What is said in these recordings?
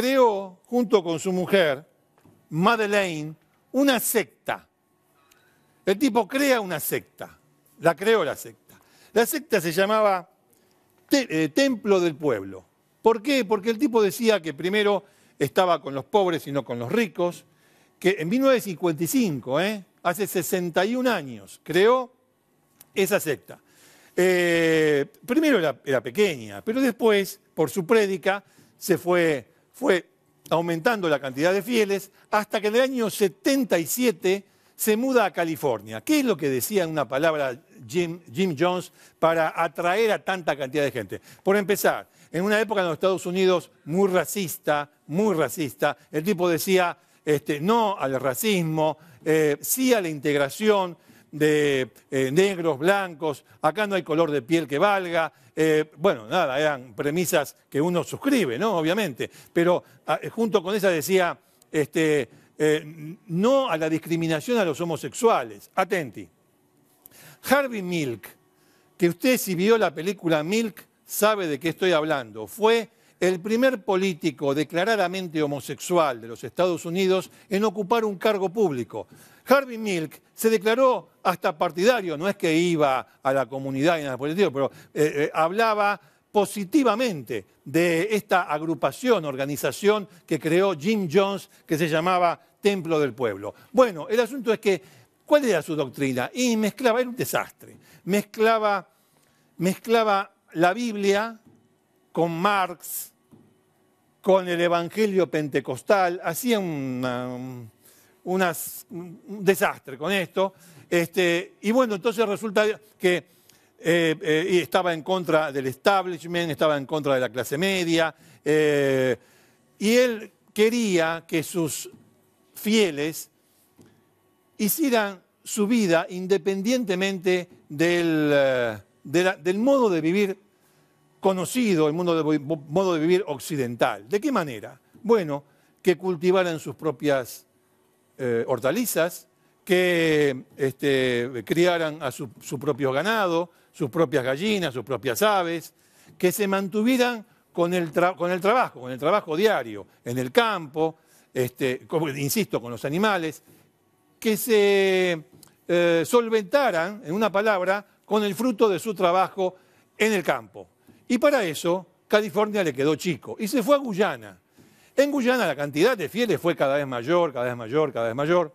creó junto con su mujer, Madeleine, una secta. El tipo crea una secta, la creó la secta. La secta se llamaba eh, Templo del Pueblo. ¿Por qué? Porque el tipo decía que primero estaba con los pobres y no con los ricos, que en 1955, ¿eh? hace 61 años, creó esa secta. Eh, primero era, era, pequeña, pero después, por su prédica, se fue fue aumentando la cantidad de fieles hasta que en el año 77 se muda a California. ¿Qué es lo que decía en una palabra Jim, Jones para atraer a tanta cantidad de gente? Por empezar, en una época en los Estados Unidos muy racista, muy racista, el tipo decía este, no al racismo, eh, sí a la integración, de eh, negros, blancos, acá no hay color de piel que valga. Eh, bueno, nada, eran premisas que uno suscribe, ¿no? Obviamente. Pero ah, eh, junto con esa decía, este, no a la discriminación a los homosexuales. Atenti. Harvey Milk, que usted si vio la película Milk sabe de qué estoy hablando, fue el primer político declaradamente homosexual de los Estados Unidos en ocupar un cargo público. Harvey Milk se declaró hasta partidario, no es que iba a la comunidad y a la política, pero eh, eh, hablaba positivamente de esta agrupación, organización que creó Jim Jones, que se llamaba Templo del Pueblo. Bueno, el asunto es que, ¿cuál era su doctrina? Y mezclaba, era un desastre, mezclaba, mezclaba la Biblia, con Marx, con el Evangelio Pentecostal, hacía un desastre con esto. Este, y bueno, entonces resulta que eh, eh, estaba en contra del establishment, estaba en contra de la clase media, eh, y él quería que sus fieles hicieran su vida independientemente del, del modo de vivir conocido el modo de vivir occidental. ¿De qué manera? Bueno, que cultivaran sus propias eh, hortalizas, que este, criaran a su, propio ganado, sus propias gallinas, sus propias aves, que se mantuvieran con el, trabajo, con el trabajo diario, en el campo, este, insisto, con los animales, que se eh, solventaran, en una palabra, con el fruto de su trabajo en el campo. Y para eso California le quedó chico y se fue a Guyana. En Guyana la cantidad de fieles fue cada vez mayor, cada vez mayor, cada vez mayor.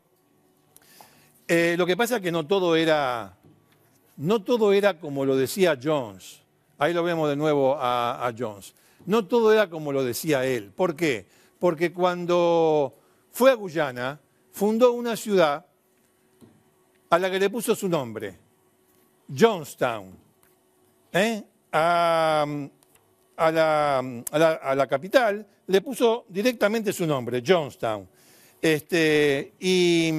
Eh, lo que pasa es que no todo era, no todo era como lo decía Jones. Ahí lo vemos de nuevo a, a Jones. No todo era como lo decía él. ¿Por qué? Porque cuando fue a Guyana, fundó una ciudad a la que le puso su nombre, Jonestown. ¿Eh? a, la, capital, le puso directamente su nombre, Johnstown. Este, y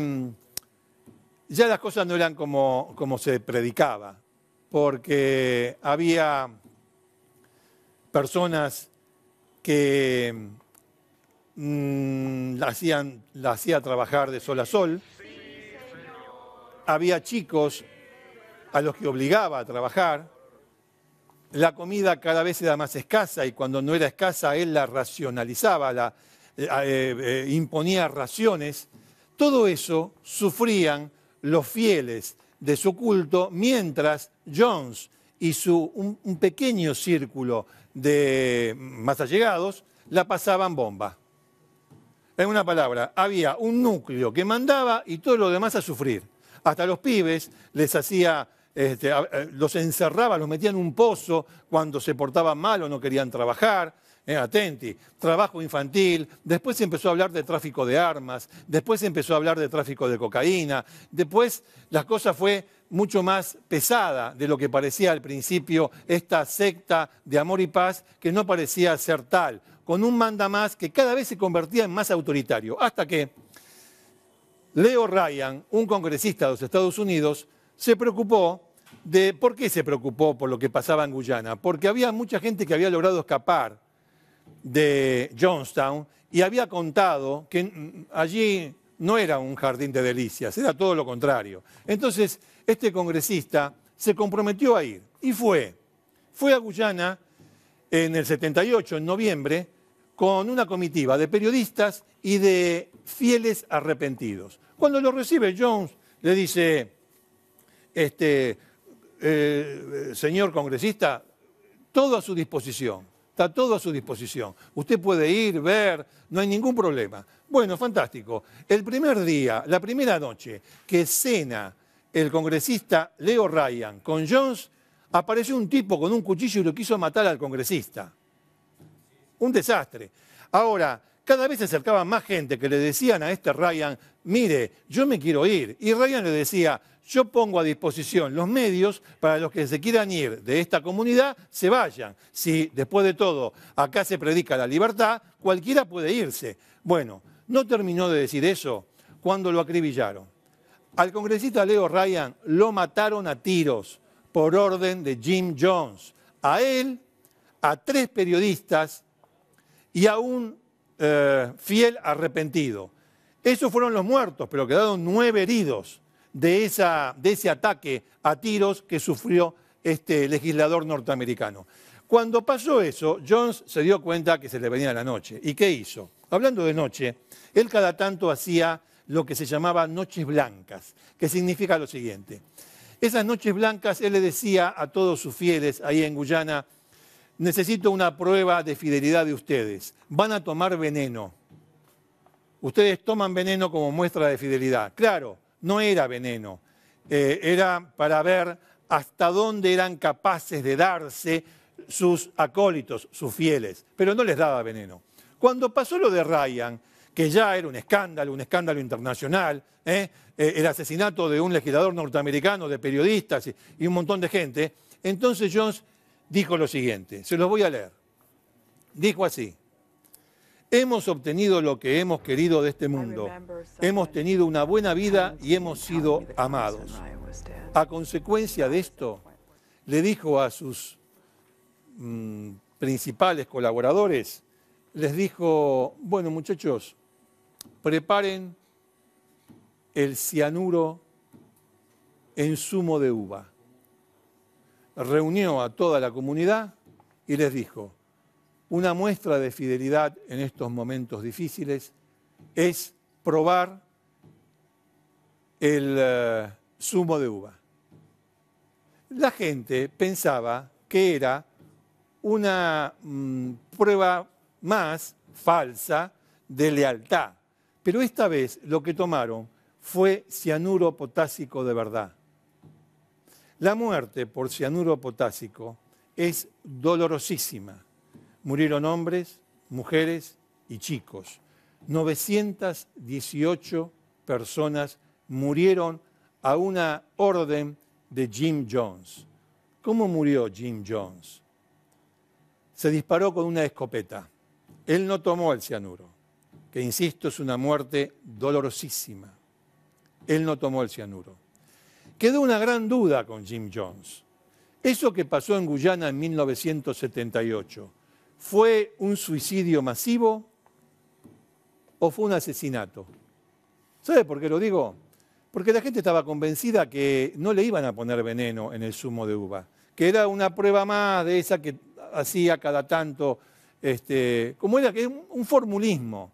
ya las cosas no eran como, como se predicaba, porque había personas que mm, la, hacían, hacía trabajar de sol a sol. Había chicos a los que obligaba a trabajar. La comida cada vez era más escasa y cuando no era escasa él la racionalizaba, la, eh, eh, eh, imponía raciones. Todo eso sufrían los fieles de su culto mientras Jones y su, un, pequeño círculo de más allegados la pasaban bomba. En una palabra, había un núcleo que mandaba y todo lo demás a sufrir. Hasta los pibes les hacía este, eh, los encerraba, los metían en un pozo cuando se portaban mal o no querían trabajar. Eh, atenti, trabajo infantil, después se empezó a hablar de tráfico de armas, después se empezó a hablar de tráfico de cocaína, después la cosa fue mucho más pesada de lo que parecía al principio esta secta de amor y paz que no parecía ser tal, con un manda más que cada vez se convertía en más autoritario, hasta que Leo Ryan, un congresista de los Estados Unidos, se preocupó de por qué se preocupó por lo que pasaba en Guyana, porque había mucha gente que había logrado escapar de Johnstown y había contado que mm, mm, allí no era un jardín de delicias, era todo lo contrario. Entonces, este congresista se comprometió a ir y fue. Fue a Guyana en el 78, en noviembre, con una comitiva de periodistas y de fieles arrepentidos. Cuando lo recibe Jones, le dice, este, eh, señor congresista, todo a su disposición. Está todo a su disposición. Usted puede ir, ver, no hay ningún problema. Bueno, fantástico. El primer día, la primera noche que cena el congresista Leo Ryan con Jones, apareció un tipo con un cuchillo y lo quiso matar al congresista. Un desastre. Ahora, cada vez se acercaba más gente que le decían a este Ryan, mire, yo me quiero ir. Y Ryan le decía, yo pongo a disposición los medios para los que se quieran ir de esta comunidad, se vayan. Si después de todo acá se predica la libertad, cualquiera puede irse. Bueno, no terminó de decir eso cuando lo acribillaron. Al congresista Leo Ryan lo mataron a tiros por orden de Jim Jones. A él, a tres periodistas y a un eh, fiel arrepentido. Esos fueron los muertos, pero quedaron nueve heridos de, ese ataque a tiros que sufrió este legislador norteamericano. Cuando pasó eso, Jones se dio cuenta que se le venía la noche. ¿Y qué hizo? Hablando de noche, él cada tanto hacía lo que se llamaba noches blancas, que significa lo siguiente. Esas noches blancas él le decía a todos sus fieles ahí en Guyana, necesito una prueba de fidelidad de ustedes, van a tomar veneno ustedes toman veneno como muestra de fidelidad. Claro, no era veneno, eh, era para ver hasta dónde eran capaces de darse sus acólitos, sus fieles, pero no les daba veneno. Cuando pasó lo de Ryan, que ya era un escándalo, un escándalo internacional, ¿eh? Eh, el asesinato de un legislador norteamericano, de periodistas y un montón de gente, entonces Jones dijo lo siguiente, se los voy a leer. Dijo así, Hemos obtenido lo que hemos querido de este mundo. Hemos tenido una buena vida y hemos sido amados. A consecuencia de esto, le dijo a sus mm, principales colaboradores, les dijo, bueno muchachos, preparen el cianuro en zumo de uva. Reunió a toda la comunidad y les dijo, una muestra de fidelidad en estos momentos difíciles es probar el eh, zumo de uva. La gente pensaba que era una mm, prueba más falsa de lealtad, pero esta vez lo que tomaron fue cianuro potásico de verdad. La muerte por cianuro potásico es dolorosísima murieron hombres, mujeres y chicos. 918 personas murieron a una orden de Jim Jones. ¿Cómo murió Jim Jones? Se disparó con una escopeta. Él no tomó el cianuro, que insisto es una muerte dolorosísima. Él no tomó el cianuro. Quedó una gran duda con Jim Jones. Eso que pasó en Guyana en 1978 ¿Fue un suicidio masivo o fue un asesinato? ¿Sabe por qué lo digo? Porque la gente estaba convencida que no le iban a poner veneno en el zumo de uva, que era una prueba más de esa que hacía cada tanto, este, como era que un formulismo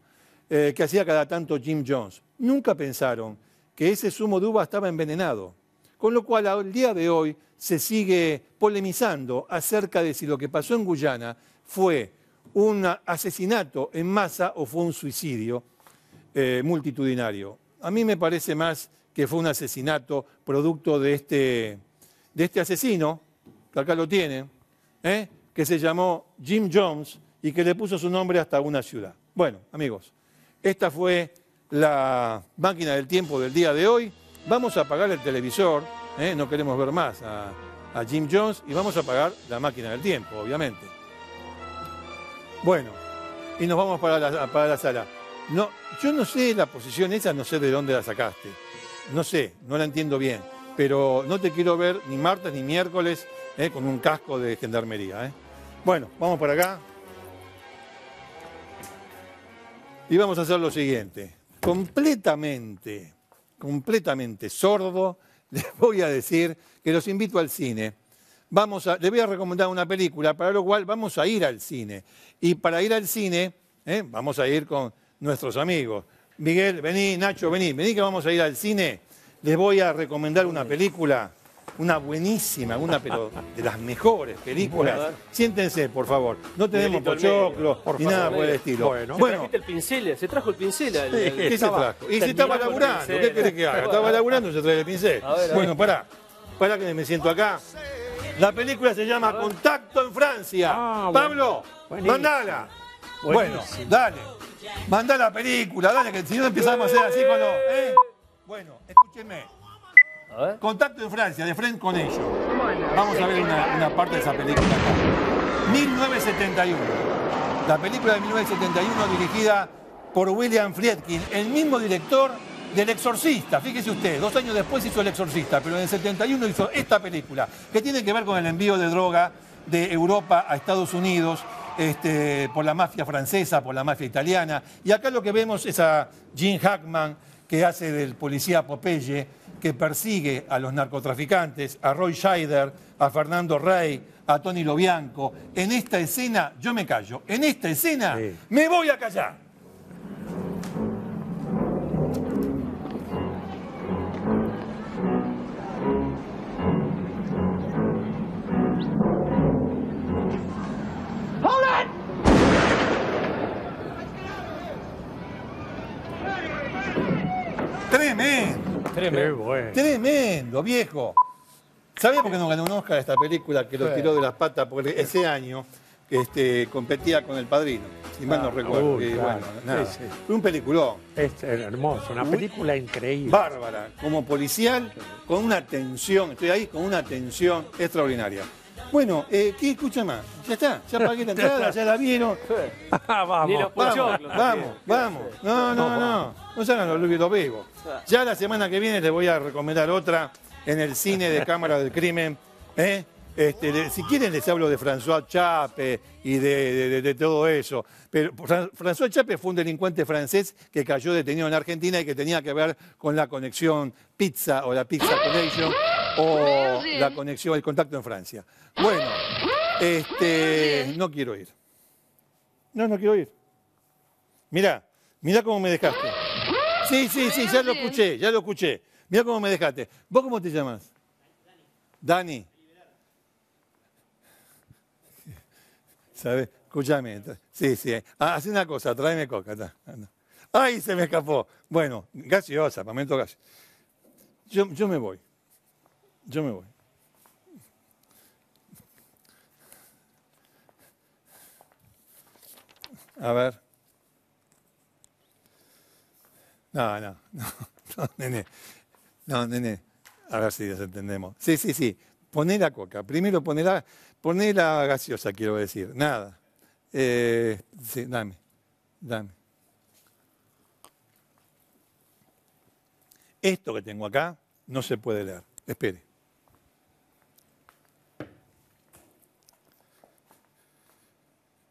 eh, que hacía cada tanto Jim Jones. Nunca pensaron que ese zumo de uva estaba envenenado. Con lo cual, al día de hoy se sigue polemizando acerca de si lo que pasó en Guyana fue un asesinato en masa o fue un suicidio eh, multitudinario. A mí me parece más que fue un asesinato producto de este, de este asesino, que acá lo tiene, ¿eh? que se llamó Jim Jones y que le puso su nombre hasta una ciudad. Bueno, amigos, esta fue la máquina del tiempo del día de hoy vamos a apagar el televisor, ¿eh? no queremos ver más a, Jim Jones y vamos a apagar la máquina del tiempo, obviamente. Bueno, y nos vamos para la, la sala. No, yo no sé la posición esa, no sé de dónde la sacaste. No sé, no la entiendo bien. Pero no te quiero ver ni martes ni miércoles ¿eh? con un casco de gendarmería. ¿eh? Bueno, vamos para acá. Y vamos a hacer lo siguiente. Completamente completamente sordo, les voy a decir que los invito al cine. Vamos a, les voy a recomendar una película, para lo cual vamos a ir al cine. Y para ir al cine, ¿eh? vamos a ir con nuestros amigos. Miguel, vení, Nacho, vení, vení que vamos a ir al cine. Les voy a recomendar una película una buenísima, una pero de las mejores películas. Siéntense, por favor. No tenemos pochoclos ni nada por el estilo. Bueno, bueno. el pincel, se trajo el pincel. ¿Qué se trajo? Y si estaba laburando, ¿qué querés que haga? Estaba laburando, se trae el pincel. bueno, pará, pará que me siento acá. La película se llama Contacto en Francia. Ah, Pablo, mandala. Bueno, dale. Manda la película, dale, que si no empezamos a hacer así cuando. ¿eh? Bueno, escúcheme. Contacto en Francia, de frente con ellos. Vamos a ver una, parte de esa película 1971. La película de 1971 dirigida por William Friedkin, el mismo director del Exorcista. Fíjese usted, dos años después hizo El Exorcista, pero en el 71 hizo esta película, que tiene que ver con el envío de droga de Europa a Estados Unidos este, por la mafia francesa, por la mafia italiana. Y acá lo que vemos es a Gene Hackman, que hace del policía Popeye, que persigue a los narcotraficantes, a Roy Scheider, a Fernando Rey, a Tony Lobianco. En esta escena, yo me callo, en esta escena me voy a callar. Tremendo. Tremendo. viejo. ¿Sabía por qué no ganó un Oscar esta película que lo tiró de las patas? Porque ese año este, competía con El Padrino, si mal no ah, recuerdo. Un peliculón. Es hermoso, una película increíble. Bárbara, como policial, con una tensión, estoy ahí con una tensión extraordinaria. Bueno, eh, ¿qué escucha más? Ya está, ya pagué la entrada, ya la vieron. Ah, vamos, vamos, vamos, vamos. No, no, no. No se hagan los, los vivos. Ya la semana que viene les voy a recomendar otra en el cine de Cámara del Crimen. ¿eh? Este, si quieren les hablo de François Chape y de, todo eso. Pero François Chape fue un delincuente francés que cayó detenido en Argentina y que tenía que ver con la conexión pizza o la pizza connection o la conexión, el contacto en Francia. Bueno, este, no quiero ir. No, no quiero ir. Mirá, mirá cómo me dejaste. Sí, sí, sí, ya lo escuché, ya lo escuché. Mirá cómo me dejaste. ¿Vos cómo te llamas? Dani. ¿Sabes? Escúchame. Sí, sí. Ah, haz una cosa, tráeme coca. ¡Ay, se me escapó! Bueno, gaseosa, momento gaseosa. Yo, yo me voy. Yo me voy. A ver. No, no, no, no, nene. No, nene. A ver si entendemos. Sí, sí, sí. Poné la coca. Primero poné la... Poné la gaseosa, quiero decir. Nada. Eh, sí, dame, dame. Esto que tengo acá no se puede leer. Espere.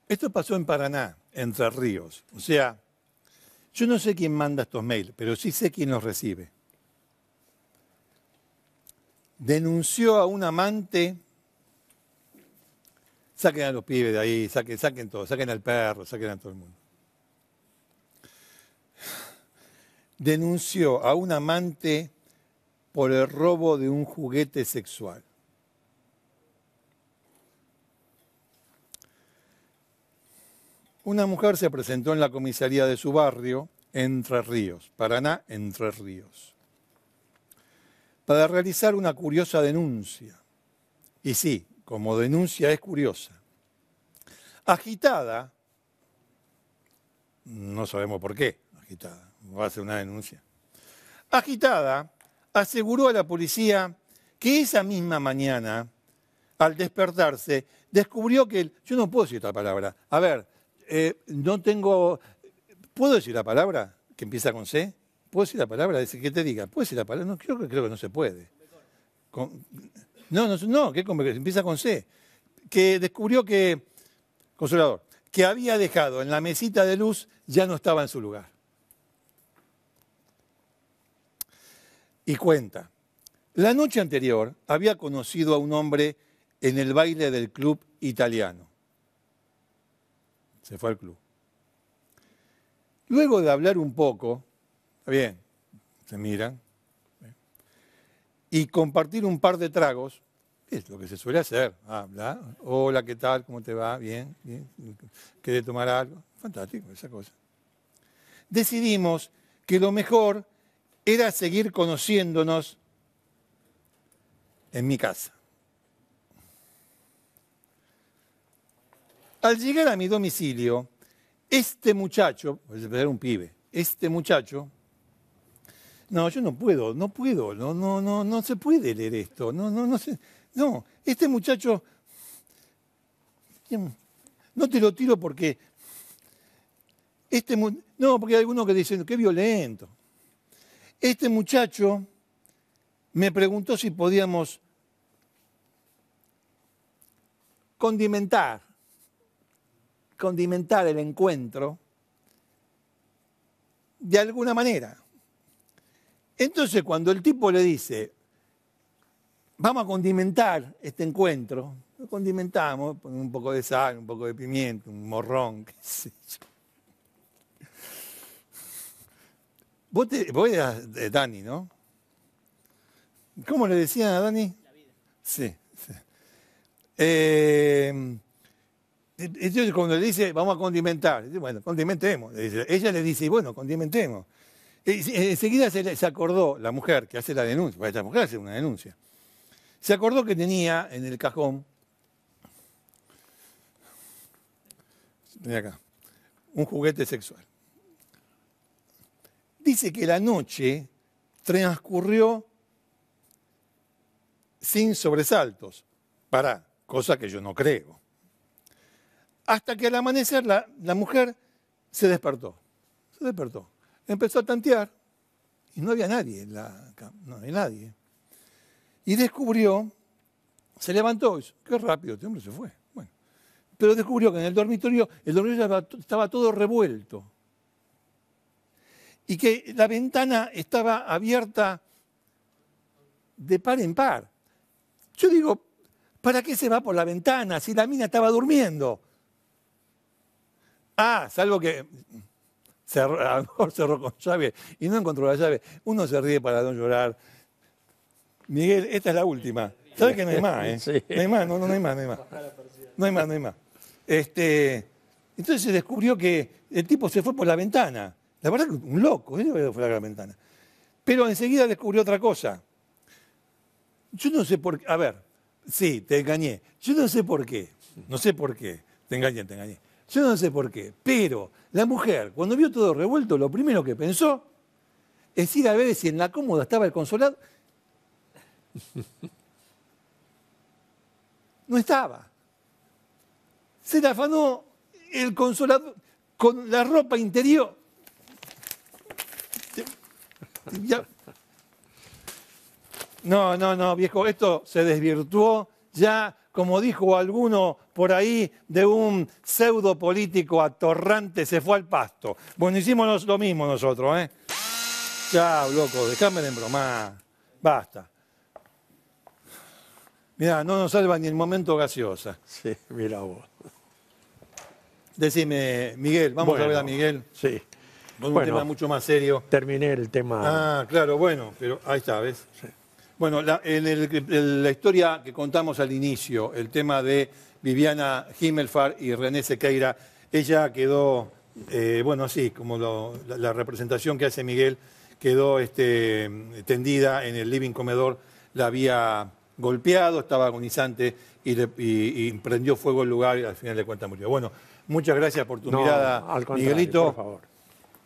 Esto pasó en Paraná, Entre Ríos. O sea, yo no sé quién manda estos mails, pero sí sé quién los recibe. Denunció a un amante Saquen a los pibes de ahí, saquen, saquen todo, saquen al perro, saquen a todo el mundo. Denunció a un amante por el robo de un juguete sexual. Una mujer se presentó en la comisaría de su barrio, Entre Ríos, Paraná, Entre Ríos, para realizar una curiosa denuncia. Y sí, como denuncia es curiosa. Agitada, no sabemos por qué, agitada, va a ser una denuncia. Agitada, aseguró a la policía que esa misma mañana, al despertarse, descubrió que, el, yo no puedo decir esta palabra, a ver, eh, no tengo, ¿puedo decir la palabra que empieza con C? ¿Puedo decir la palabra? ¿qué te diga? ¿Puedo decir la palabra? No, creo, creo que no se puede. Con, no, no, no, ¿qué Empieza con C. Que descubrió que, consolador, que había dejado en la mesita de luz ya no estaba en su lugar. Y cuenta, la noche anterior había conocido a un hombre en el baile del club italiano. Se fue al club. Luego de hablar un poco, bien, se miran, y compartir un par de tragos, es lo que se suele hacer. Habla, hola, ¿qué tal? ¿Cómo te va? ¿Bien? ¿Bien? de tomar algo? Fantástico, esa cosa. Decidimos que lo mejor era seguir conociéndonos en mi casa. Al llegar a mi domicilio, este muchacho, un pibe, este muchacho no, yo no puedo, no puedo, no, no, no, no se puede leer esto, no, no, no se, no, este muchacho, no te lo tiro porque este no, porque hay algunos que dicen, qué violento. Este muchacho me preguntó si podíamos condimentar, condimentar el encuentro de alguna manera. Entonces, cuando el tipo le dice, vamos a condimentar este encuentro, lo condimentamos, ponemos un poco de sal, un poco de pimiento un morrón, qué sé yo. Vos, eras eh, Dani, ¿no? ¿Cómo le decían a Dani? Sí. Em, entonces cuando le dice, vamos a condimentar, bueno, condimentemos. ella le dice, bueno, condimentemos. Eh, eh, enseguida se, acordó, la mujer que hace la denuncia, esta mujer hace una denuncia, se acordó que tenía en el cajón, un juguete sexual. Dice que la noche transcurrió sin sobresaltos, para, cosa que yo no creo. Hasta que al amanecer la, la mujer se despertó, se despertó Empezó a tantear y no había nadie, en la, no había nadie. Y descubrió, se levantó, qué rápido, este hombre se fue. Bueno, pero descubrió que en el dormitorio, el dormitorio estaba todo revuelto y que la ventana estaba abierta de par en par. Yo digo, ¿para qué se va por la ventana si la mina estaba durmiendo? Ah, salvo que cerró, a lo mejor cerró con llave y no encontró la llave. Uno se ríe para no llorar. Miguel, esta es la última. ¿Sabes que no hay más? ¿eh? No hay más, no, hay más, no hay más. No hay más, no hay más. Este, entonces se descubrió que el tipo se fue por la ventana. La verdad que un loco, él ¿eh? fue por la ventana. Pero enseguida descubrió otra cosa. Yo no sé por qué, a ver, sí, te engañé. Yo no sé por qué, no sé por qué, te engañé, te engañé. Yo no sé por qué, pero la mujer, cuando vio todo revuelto, lo primero que pensó es ir a ver si en la cómoda estaba el consolado. No estaba. Se la afanó el consolador con la ropa interior. No, no, no, viejo, esto se desvirtuó ya como dijo alguno por ahí de un pseudo político atorrante, se fue al pasto. Bueno, hicimos lo mismo nosotros, ¿eh? Chao, loco, déjame de bromar. Basta. Mirá, no nos salva ni el momento gaseosa. Sí, mira vos. Decime, Miguel, vamos a ver a Miguel. Sí. Con un tema mucho más serio. Terminé el tema. Ah, claro, bueno, pero ahí está, ¿ves? Sí. Bueno, la, en la historia que contamos al inicio, el tema de Viviana Himmelfar y René Sequeira, ella quedó, eh, bueno, así como la, representación que hace Miguel, quedó este, tendida en el living comedor, la había golpeado, estaba agonizante y, prendió fuego el lugar y al final de cuentas murió. Bueno, muchas gracias por tu no, mirada, al Miguelito. Por favor.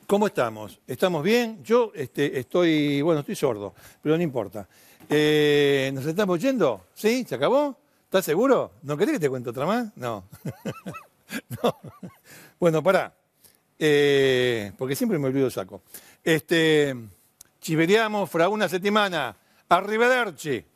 ¿Cómo estamos? ¿Estamos bien? Yo este, estoy, bueno, estoy sordo, pero no importa. Eh, ¿Nos estamos yendo? ¿Sí? ¿Se acabó? ¿Estás seguro? ¿No querés que te cuente otra más? No. Bueno, pará. Eh, porque siempre me olvido saco. Este, chiveríamos fra una semana. Arrivederci.